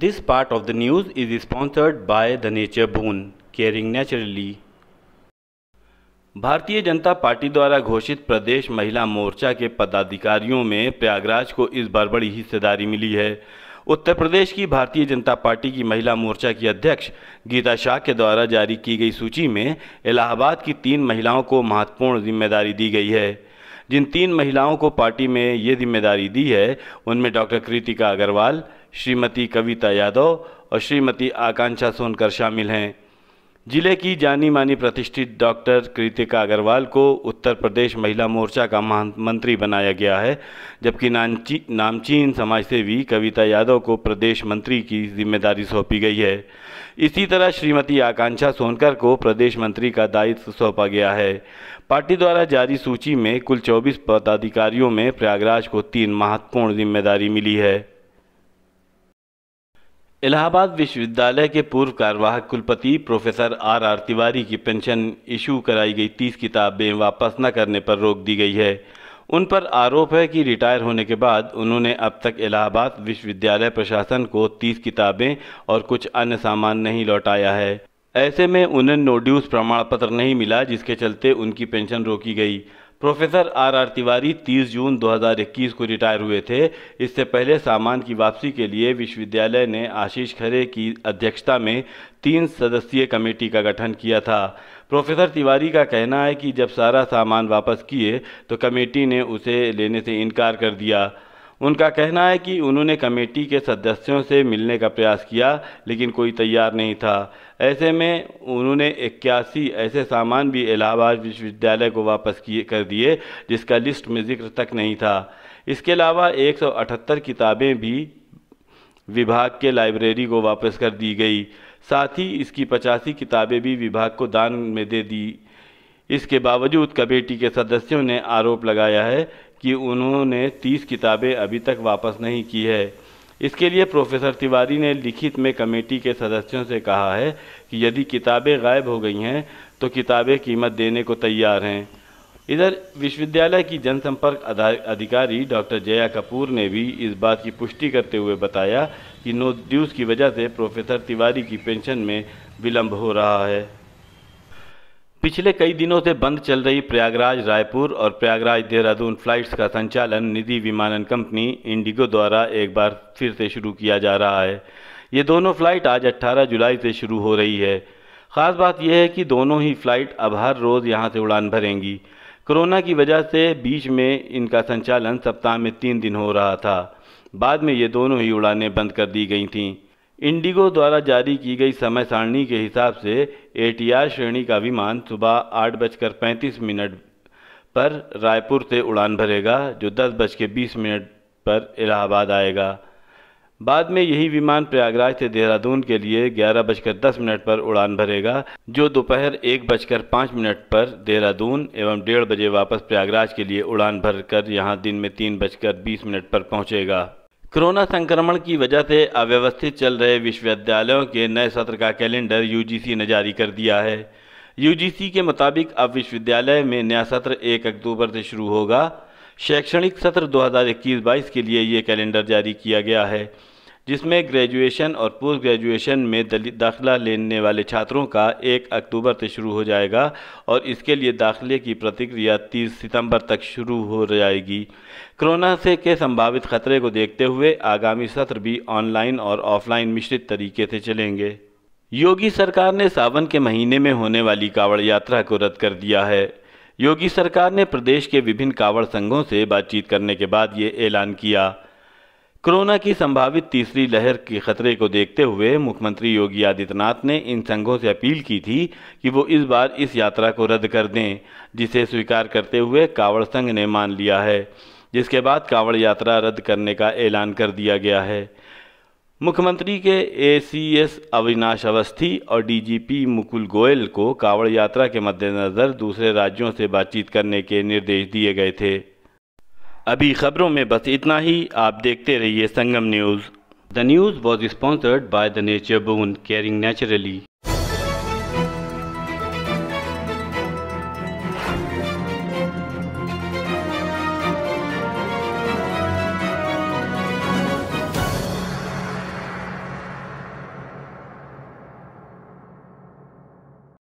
this part of the news is sponsored by the nature bone caring naturally Bharatiya Janata party द्वारा घोषित प्रदेश महिला मोर्चा के पदाधिकारियों में प्रयागराज को इस बार बड़ी हिस्सेदारी मिली है उत्तर प्रदेश की भारतीय जनता पार्टी की महिला मोर्चा की अध्यक्ष गीता शाह के द्वारा जारी की गई सूची में इलाहाबाद की तीन महिलाओं को महत्वपूर्ण जिम्मेदारी दी गई है जिन तीन महिलाओं को पार्टी में ये जिम्मेदारी दी है उनमें डॉक्टर कृतिका अग्रवाल श्रीमती कविता यादव और श्रीमती आकांक्षा सोनकर शामिल हैं जिले की जानी मानी प्रतिष्ठित डॉक्टर कृतिका अग्रवाल को उत्तर प्रदेश महिला मोर्चा का महामंत्री बनाया गया है जबकि नामची नामचीन समाजसेवी कविता यादव को प्रदेश मंत्री की जिम्मेदारी सौंपी गई है इसी तरह श्रीमती आकांक्षा सोनकर को प्रदेश मंत्री का दायित्व सौंपा गया है पार्टी द्वारा जारी सूची में कुल 24 पदाधिकारियों में प्रयागराज को तीन महत्वपूर्ण जिम्मेदारी मिली है इलाहाबाद विश्वविद्यालय के पूर्व कार्यवाहक कुलपति प्रोफेसर आर आर तिवारी की पेंशन इशू कराई गई तीस किताबें वापस न करने पर रोक दी गई है उन पर आरोप है कि रिटायर होने के बाद उन्होंने अब तक इलाहाबाद विश्वविद्यालय प्रशासन को तीस किताबें और कुछ अन्य सामान नहीं लौटाया है ऐसे में उन्हें नोड्यूस प्रमाण पत्र नहीं मिला जिसके चलते उनकी पेंशन रोकी गई प्रोफेसर आर आर तिवारी 30 जून 2021 को रिटायर हुए थे इससे पहले सामान की वापसी के लिए विश्वविद्यालय ने आशीष खरे की अध्यक्षता में तीन सदस्यीय कमेटी का गठन किया था प्रोफेसर तिवारी का कहना है कि जब सारा सामान वापस किए तो कमेटी ने उसे लेने से इनकार कर दिया उनका कहना है कि उन्होंने कमेटी के सदस्यों से मिलने का प्रयास किया लेकिन कोई तैयार नहीं था ऐसे में उन्होंने इक्यासी ऐसे सामान भी इलाहाबाद विश्वविद्यालय को वापस किए कर दिए जिसका लिस्ट में जिक्र तक नहीं था इसके अलावा 178 किताबें भी विभाग के लाइब्रेरी को वापस कर दी गई साथ ही इसकी पचासी किताबें भी विभाग को दान में दे दी इसके बावजूद कमेटी के सदस्यों ने आरोप लगाया है कि उन्होंने तीस किताबें अभी तक वापस नहीं की है इसके लिए प्रोफेसर तिवारी ने लिखित में कमेटी के सदस्यों से कहा है कि यदि किताबें गायब हो गई हैं तो किताबें कीमत देने को तैयार हैं इधर विश्वविद्यालय की जनसंपर्क अधिकारी डॉक्टर जया कपूर ने भी इस बात की पुष्टि करते हुए बताया कि नोट ड्यूज़ की वजह से प्रोफेसर तिवारी की पेंशन में विलम्ब हो रहा है पिछले कई दिनों से बंद चल रही प्रयागराज रायपुर और प्रयागराज देहरादून फ्लाइट्स का संचालन निधि विमानन कंपनी इंडिगो द्वारा एक बार फिर से शुरू किया जा रहा है ये दोनों फ्लाइट आज 18 जुलाई से शुरू हो रही है ख़ास बात यह है कि दोनों ही फ्लाइट अब हर रोज़ यहाँ से उड़ान भरेंगी कोरोना की वजह से बीच में इनका संचालन सप्ताह में तीन दिन हो रहा था बाद में ये दोनों ही उड़ानें बंद कर दी गई थीं इंडिगो द्वारा जारी की गई समय सारणी के हिसाब से ए श्रेणी का विमान सुबह आठ बजकर पैंतीस मिनट पर रायपुर से उड़ान भरेगा जो दस बज के बीस मिनट पर इलाहाबाद आएगा बाद में यही विमान प्रयागराज से देहरादून के लिए ग्यारह बजकर दस मिनट पर उड़ान भरेगा जो दोपहर एक बजकर पाँच मिनट पर देहरादून एवं डेढ़ बजे वापस प्रयागराज के लिए उड़ान भरकर यहाँ दिन में तीन बजकर बीस मिनट पर पहुँचेगा कोरोना संक्रमण की वजह से अव्यवस्थित चल रहे विश्वविद्यालयों के नए सत्र का कैलेंडर यूजीसी ने जारी कर दिया है यूजीसी के मुताबिक अब विश्वविद्यालय में नया सत्र 1 अक्टूबर से शुरू होगा शैक्षणिक सत्र 2021-22 के लिए ये कैलेंडर जारी किया गया है जिसमें ग्रेजुएशन और पोस्ट ग्रेजुएशन में दाखिला लेने वाले छात्रों का एक अक्टूबर से शुरू हो जाएगा और इसके लिए दाखिले की प्रतिक्रिया 30 सितंबर तक शुरू हो जाएगी कोरोना से के संभावित खतरे को देखते हुए आगामी सत्र भी ऑनलाइन और ऑफलाइन मिश्रित तरीके से चलेंगे योगी सरकार ने सावन के महीने में होने वाली कावड़ यात्रा को रद्द कर दिया है योगी सरकार ने प्रदेश के विभिन्न कावड़ संघों से बातचीत करने के बाद ये ऐलान किया कोरोना की संभावित तीसरी लहर के खतरे को देखते हुए मुख्यमंत्री योगी आदित्यनाथ ने इन संघों से अपील की थी कि वो इस बार इस यात्रा को रद्द कर दें जिसे स्वीकार करते हुए कावड़ संघ ने मान लिया है जिसके बाद कावड़ यात्रा रद्द करने का ऐलान कर दिया गया है मुख्यमंत्री के एसीएस अविनाश अवस्थी और डीजीपी मुकुल गोयल को कावड़ यात्रा के मद्देनज़र दूसरे राज्यों से बातचीत करने के निर्देश दिए गए थे अभी खबरों में बस इतना ही आप देखते रहिए Sangam news the news was sponsored by the nature boon caring naturally